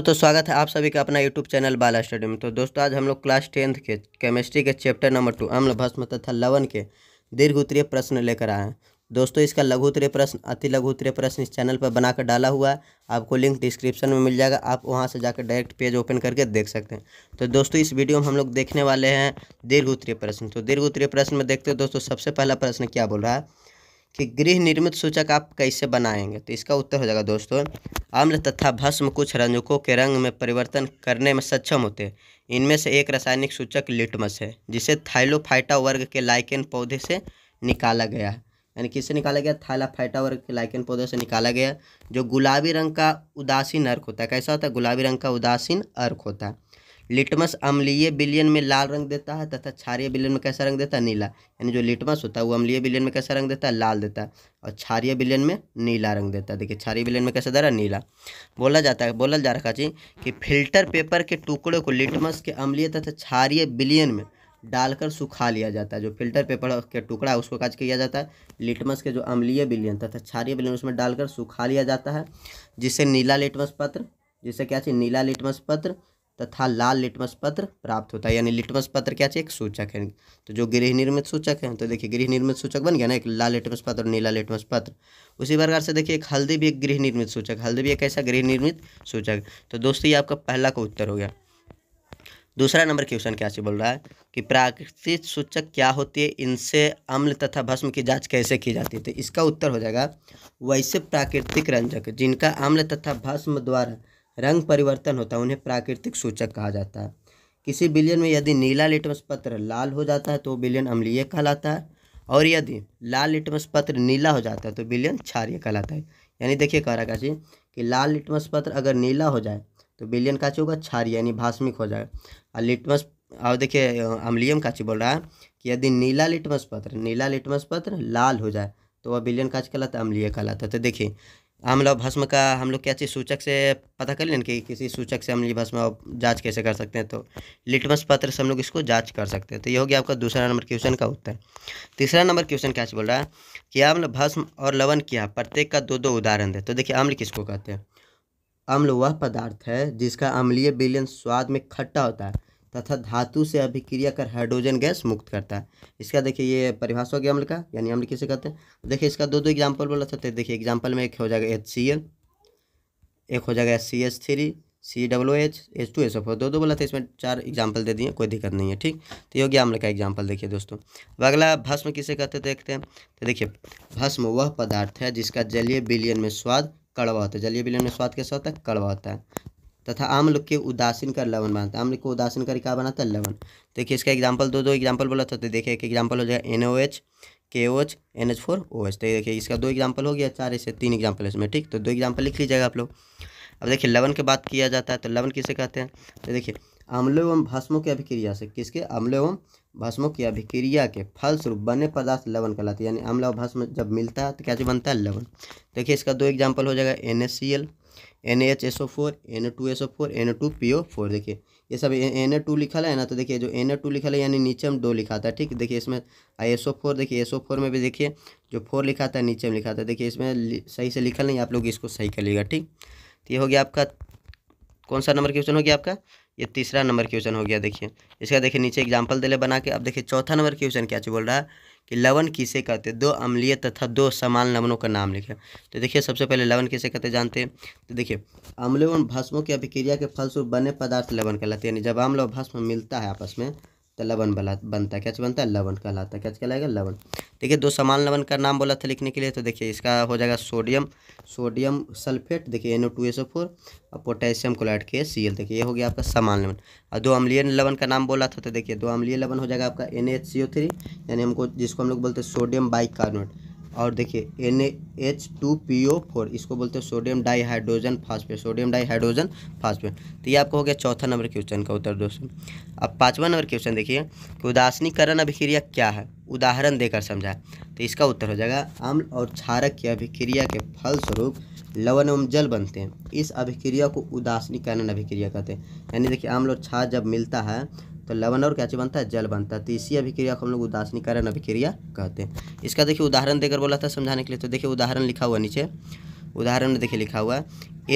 दोस्तों तो स्वागत है आप सभी का अपना यूट्यूब चैनल बाला स्टडी में तो दोस्तों आज हम लोग क्लास टेंथ के केमिस्ट्री के चैप्टर नंबर टू अम्ल भस्म तथा लवन के दीर्घ उत्तरीय प्रश्न लेकर आए हैं दोस्तों इसका लघु उत्तरीय प्रश्न अति लघु उत्तरीय प्रश्न इस चैनल पर बनाकर डाला हुआ है आपको लिंक डिस्क्रिप्शन में मिल जाएगा आप वहाँ से जाकर डायरेक्ट पेज ओपन करके देख सकते हैं तो दोस्तों इस वीडियो में हम लोग देखने वाले हैं दीर्घ उत्तरीय प्रश्न तो दीर्घ उत्तरीय प्रश्न में देखते हो दोस्तों सबसे पहला प्रश्न क्या बोल रहा है कि गृह निर्मित सूचक आप कैसे बनाएंगे तो इसका उत्तर हो जाएगा दोस्तों अम्ल तथा भस्म कुछ रंजकों के रंग में परिवर्तन करने में सक्षम होते हैं इनमें से एक रासायनिक सूचक लिटमस है जिसे थाइलोफाइटा वर्ग के लाइकेन पौधे से निकाला गया यानी किससे निकाला गया थाइलाफाइटा वर्ग के लाइकेन पौधे से निकाला गया जो गुलाबी रंग का उदासीन अर्क होता है कैसा होता है गुलाबी रंग का उदासीन अर्क होता है लिटमस अम्लीय बिलियन में लाल रंग देता है तथा क्षारिय बिलियन में कैसा रंग देता है नीला यानी जो लिटमस होता है वो अम्लीय बिलियन में कैसा रंग देता है लाल देता है और क्षारिय बिलियन में नीला रंग देता है देखिए क्षारिय बिलियन में कैसा दे रहा है नीला बोला जाता है बोला जा रखा जी कि फिल्टर पेपर के टुकड़े को लिटमस के अम्लीय तथा क्षारिय बिलियन में डालकर सुखा लिया जाता है जो फिल्टर पेपर के टुकड़ा है उसको काज किया जाता है लिटमस के जो अम्लीय बिलियन तथा क्षारिय बिलियन उसमें डालकर सुखा लिया जाता है जिससे नीला लिटमस पत्र जिससे क्या चाहिए नीला लिटमस पत्र तथा लाल लिटमस पत्र प्राप्त होता है यानी लिटमस पत्र क्या चाहिए एक सूचक है तो जो गृह निर्मित सूचक है तो देखिए गृह निर्मित सूचक बन गया ना एक लाल लिटमस पत्र और नीला लिटमस पत्र उसी प्रकार से देखिए एक हल्दी भी एक गृह निर्मित सूचक हल्दी भी एक ऐसा गृह निर्मित सूचक तो दोस्तों ये आपका पहला का उत्तर हो गया दूसरा नंबर क्वेश्चन क्या से बोल रहा है कि प्राकृतिक सूचक क्या होती है इनसे अम्ल तथा भस्म की जांच कैसे की जाती है तो इसका उत्तर हो जाएगा वैसे प्राकृतिक रंजक जिनका अम्ल तथा भस्म द्वारा रंग परिवर्तन होता है उन्हें प्राकृतिक सूचक कहा जाता है किसी बिलियन में यदि नीला लिटमस पत्र लाल हो जाता है तो बिलियन अम्लीय कहलाता है और यदि लाल लिटमस पत्र नीला हो जाता है तो बिलियन क्षारिय कहलाता है यानी देखिए कह रहा काशी कि लाल लिटमस पत्र अगर नीला हो जाए तो बिलियन काची होगा क्षारिय यानी भाषमिक हो जाए और लिटमस और देखिए अम्लियम काची बोल रहा है कि यदि नीला लिटमस पत्र नीला लिटमस पत्र लाल हो जाए तो वह बिलियन काच कहलाता है अम्लीय कहलाता है तो देखिए आम्ल भस्म का हम लोग क्या चीज़ सूचक से पता कर लें कि किसी सूचक से अम्लीय भस्म जांच कैसे कर सकते हैं तो लिटमस पत्र से हम लोग इसको जांच कर सकते हैं तो ये हो गया आपका दूसरा नंबर क्वेश्चन का उत्तर तीसरा नंबर क्वेश्चन क्या बोल रहा है कि अम्ल भस्म और लवन क्या प्रत्येक का दो दो उदाहरण दे तो देखिए अम्ल किसको कहते हैं अम्ल वह पदार्थ है जिसका अम्लीय बिलियन स्वाद में खट्टा होता है तथा धातु से अभिक्रिया कर हाइड्रोजन गैस मुक्त करता है इसका देखिए ये परिभाषा हो गया अम्ल का यानी अम्ल किसे कहते हैं तो देखिए इसका दो दो एग्जाम्पल बोला सकते तो हैं देखिए एग्जाम्पल में एक हो जाएगा एच सी एल एक हो जाएगा C H three C W H H two S F दो दो बोला था इसमें चार एग्जाम्पल दे दिए कोई दिक्कत नहीं है ठीक तो ये हो गया अम्ल का एग्जाम्पल देखिए दोस्तों अब अगला भस्म किसे कहते हैं देखते हैं तो देखिए भस्म वह पदार्थ है जिसका जलीय बिलियन में स्वाद कड़वा होता है जलीय बिलियन में स्वाद कैसा होता है कड़वा होता है तथा आम्ल के उदासीन कर लवन बनाता है आम्ल को उदासीन कर क्या बनाता है लवन देखिए इसका एग्जाम्पल दो दो एग्जाम्पल बोला था तो देखिए एक एग्जाम्पल हो जाएगा N O H K O H N H four O H तो देखिए इसका दो एग्जाम्पल हो गया चार से तीन एग्जाम्पल इसमें ठीक तो दो एग्जाम्पल लिख लीजिएगा आप लोग अब देखिए लवन की बात किया जाता है तो लवन किसे कहते हैं तो देखिए अम्ल एवं भस्मों की अभिक्रिया से किसके अम्ल एवं भस्मों की अभिक्रिया के फलस्वरूप बने पदार्थ लवन कहलाते हैं यानी अम्ल और भस्म जब मिलता है तो क्या बनता है लवन देखिए इसका दो एग्जाम्पल हो जाएगा N S C L N H S O four N two S O four N two P O four देखिए ये सब एन ए टू लिखा है ना तो देखिए जो एन ए टू लिखा है यानी नीचे में दो लिखा था ठीक देखिए इसमें आई एस ओ फोर देखिए एस ओ फोर में भी देखिए जो फोर लिखा था नीचे में लिखा था देखिए इसमें सही से लिखा नहीं आप लोग इसको सही कर लीजिएगा ठीक तो ये हो गया आपका कौन सा नंबर क्वेश्चन हो गया आपका ये तीसरा नंबर क्वेश्चन हो गया देखिए इसका देखिए नीचे एग्जाम्पल दे ले बना के अब देखिए चौथा नंबर क्वेश्चन क्या बोल रहा है कि लवण किसे कहते हैं दो अम्लीय तथा दो समान लवणों का नाम लिखें तो देखिए सबसे पहले लवण किसे कहते जानते हैं तो देखिए अम्ल एवं भस्मों की अभिक्रिया के फलस्वरूप बने पदार्थ लवण कहलाते हैं यानी जब अम्ल और भस्म मिलता है आपस में तो लवण बनता है क्या बनता है लवण कहलाता है क्या कहलाएगा लवण ठीक है दो समान लवण का नाम बोला था लिखने के लिए तो देखिए इसका हो जाएगा सोडियम सोडियम सल्फेट देखिए N O two S O four और potassium chloride K C L देखिए ये हो गया आपका समान लवन और दो अम्लीय लवन का नाम बोला था तो देखिए दो अम्लीय लवन हो जाएगा आपका N H C O three यानी हमको जिसको हम लोग बोलते हैं सोडियम बाइकार्बोनेट और देखिए N H two P O four इसको बोलते हैं sodium dihydrogen phosphate sodium dihydrogen phosphate तो ये आपको हो गया चौथा नंबर क्वेश्चन का उत्तर दोस्तों अब पाँचवा नंबर क्वेश्चन देखिए कि उदासनीकरण अभिक्रिया क्या है उदाहरण देकर समझाए तो इसका उत्तर हो जाएगा अम्ल और क्षारक की अभिक्रिया के फलस्वरूप लवन एवं जल बनते हैं इस अभिक्रिया को उदासनीकरण अभिक्रिया कहते हैं यानी देखिए अम्ल और छा जब मिलता है तो लवण और क्या चीज़ बनता है जल बनता है तो इसी अभिक्रिया को हम लोग उदासनीकरण अभिक्रिया कहते हैं इसका देखिए उदाहरण देकर बोला था समझाने के लिए तो देखिए उदाहरण लिखा हुआ नीचे उदाहरण देखिए लिखा हुआ है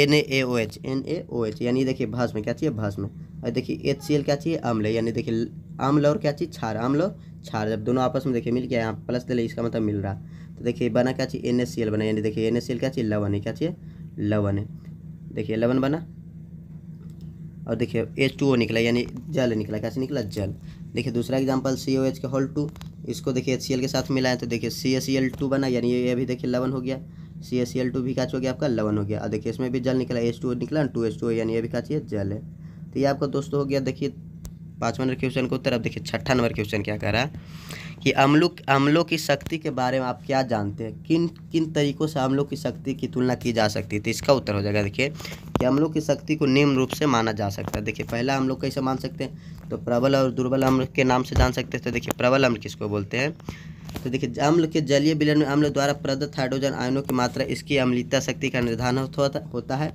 N A O H N A O H यानी देखिए भस्म क्या चाहिए भस्म और देखिए एच सी एल क्या चाहिए अम्ल यानी देखिए अम्ल और क्या चाहिए क्षार अम्ल क्षार जब दोनों आपस में देखिए मिल गया यहाँ प्लस दे इसका मतलब मिल रहा तो देखिए बना क्या चाहिए एन एस सी एल बना यानी देखिए एन एस सी एल क्या चाहिए लवन है क्या चाहिए लवन है देखिए लवन बना और देखिए एच टू ओ निकला यानी जल निकला कैसे निकला जल देखिए दूसरा एग्जाम्पल सी ओ एच के होल टू इसको देखिए एच सी एल के साथ मिलाएं तो देखिए C S C L two बना यानी ये भी देखिए लवन हो गया C S C L two भी काच हो गया आपका लवन हो गया और देखिए इसमें भी जल निकला एच टू निकला टू एच टू यानी ये भी काचिए है जल है तो ये आपका दोस्तों हो गया देखिए पाँचवा नंबर क्वेश्चन का उत्तर अब देखिए छठा नंबर क्वेश्चन क्या कह रहा है कि अम्लों अम्लों की शक्ति के बारे में आप क्या जानते हैं किन किन तरीकों से अम्लों की शक्ति की तुलना की जा सकती है तो इसका उत्तर हो जाएगा देखिए कि हम लोग की शक्ति को निम्न रूप से माना जा सकता है देखिए पहला हम लोग कैसे मान सकते हैं तो प्रबल और दुर्बल अम्ल के नाम से जान सकते हैं तो देखिए प्रबल अम्ल किसको बोलते हैं तो देखिए अम्ल के जलीय विलयन में अम्ल द्वारा प्रदत्त हाइड्रोजन आयनों की मात्रा इसकी अम्लिता शक्ति का निर्धारण होता है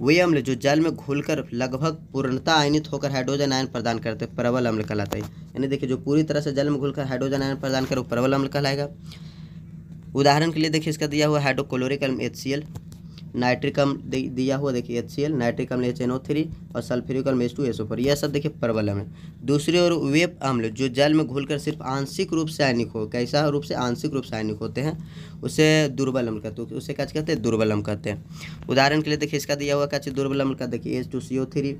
वे अम्ल जो जल में घुलकर लगभग पूर्णता आयनित होकर हाइड्रोजन आयन प्रदान करते हैं प्रबल अम्ल कहलाता है यानी देखिए जो पूरी तरह से जल में घुलकर हाइड्रोजन आयन प्रदान करे वो प्रबल अम्ल कहलाएगा उदाहरण के लिए देखिए इसका दिया हुआ हाइड्रोक्लोरिक अम्ल एच नाइट्रिक अम्ल दिया हुआ देखिए एच सी नाइट्रिक अम्ल एच और सल्फ्यूरिक अम्ल एच टू एस यह सब देखिए प्रबलम है दूसरी ओर वेप अम्ल जो जल में घुलकर सिर्फ आंशिक रूप से आयनिक हो कैसा रूप से आंशिक रूप से आयनिक होते हैं उसे दुर्बल अम्ल कहते हैं उसे क्या कहते हैं दुर्बल अम्ल कहते हैं उदाहरण के लिए देखिए इसका दिया हुआ क्या दुर्बल अम्ल का देखिए H two C O three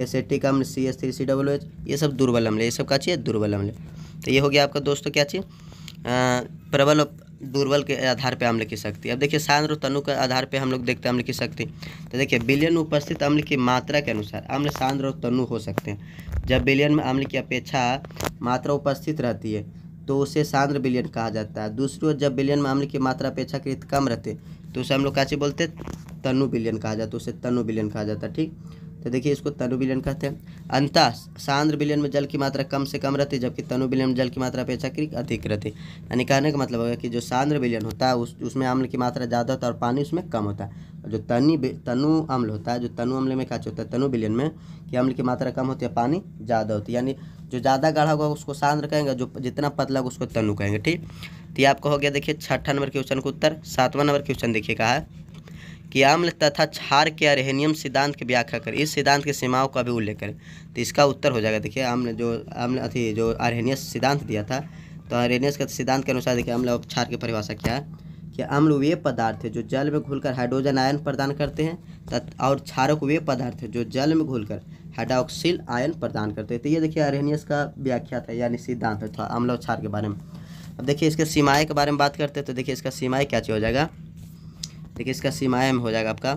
S का अम्ल C S three C W H ये सब दुर्बल अम्ल ये सब क्या चाहिए दुर्बल अम्ल तो ये हो गया आपका दोस्तों क्या चाहिए प्रबल दुर्बल के आधार पर अम्ल की शक्ति अब देखिए सांद्र तनु के आधार पर हम लोग देखते हैं अम्ल की शक्ति तो देखिए बिलियन उपस्थित अम्ल की मात्रा के अनुसार अम्ल सांद्र और तनु हो सकते हैं जब बिलियन में अम्ल की अपेक्षा मात्रा उपस्थित रहती है तो उसे सांद्र बिलियन कहा जाता है दूसरी ओर जब बिलियन में अम्ल की मात्रा अपेक्षाकृत कम रहते तो उसे हम लोग काची बोलते तनु बिलियन कहा जाता है तो उसे तनु बिलियन कहा जाता है ठीक तो देखिए इसको तनु विलयन कहते हैं अंतः सांद्र विलयन में जल की मात्रा कम से कम रहती है जबकि तनु विलयन में जल की मात्रा अपेक्षाकृत अधिक रहती है यानी कहने का मतलब होगा कि जो सांद्र विलयन होता है उस उसमें अम्ल की मात्रा ज़्यादा होता है और पानी उसमें कम होता है जो तनी तनु अम्ल होता है जो तनु अम्ल में क्या होता है तनु विलयन में कि अम्ल की मात्रा कम होती है पानी ज़्यादा होती है यानी जो ज़्यादा गाढ़ा होगा उसको सांद्र कहेंगे जो जितना पतला होगा उसको तनु कहेंगे ठीक तो ये आपको हो गया देखिए छठा नंबर क्वेश्चन का उत्तर सातवां नंबर क्वेश्चन देखिए कहा है कि आम्ल तथा क्षार के अरेनियम सिद्धांत की व्याख्या करें इस सिद्धांत की सीमाओं का भी उल्लेख करें तो इसका उत्तर हो जाएगा देखिए आम्ल जो आम्ल अथी जो अरहेनियस सिद्धांत दिया था तो अरेनियस का सिद्धांत के अनुसार देखिए आम्ल और क्षार की परिभाषा क्या है कि अम्ल वे पदार्थ है जो जल में घुलकर हाइड्रोजन आयन प्रदान करते हैं और क्षारक वे पदार्थ है जो जल में घुलकर हाइड्रोक्सिल आयन प्रदान करते हैं तो ये देखिए अरेनियस का व्याख्या था यानी सिद्धांत था अम्ल और क्षार के बारे में अब देखिए इसके सीमाएँ के बारे में बात करते हैं तो देखिए इसका सीमाएँ क्या चीज़ हो जाएगा देखिए इसका सीमाया हो जाएगा आपका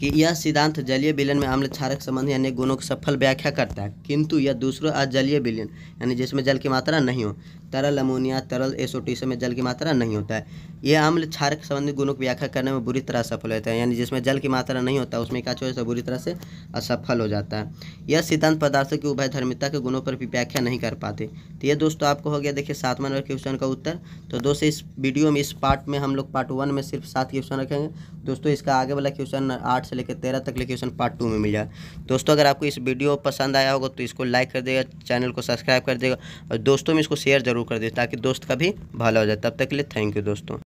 कि यह सिद्धांत जलीय विलयन में आम्ल क्षारक संबंधी अनेक गुणों की सफल व्याख्या करता है किंतु यह दूसरों आज जलीय विलयन यानी जिसमें जल की मात्रा नहीं हो तरल अमोनिया तरल एसोटीसो में जल की मात्रा नहीं होता है ये अम्ल क्षार संबंधी गुणों की व्याख्या करने में बुरी तरह सफल होता है यानी जिसमें जल की मात्रा नहीं होता उसमें क्या चोर बुरी तरह से असफल हो जाता है यह सिद्धांत पदार्थों की उभय धर्मिता के गुणों पर भी व्याख्या नहीं कर पाते तो ये दोस्तों आपको हो गया देखिए सातवा नंबर क्वेश्चन का उत्तर तो दोस्तों इस वीडियो में इस पार्ट में हम लोग पार्ट वन में सिर्फ सात क्वेश्चन रखेंगे दोस्तों इसका आगे वाला क्वेश्चन आठ से लेकर तेरह तक क्वेश्चन पार्ट टू में मिल जाए दोस्तों अगर आपको इस वीडियो पसंद आया होगा तो इसको लाइक कर देगा चैनल को सब्सक्राइब कर देगा और दोस्तों में इसको शेयर जरूर ज़रूर कर दीजिए ताकि दोस्त का भी भला हो जाए तब तक के लिए थैंक यू दोस्तों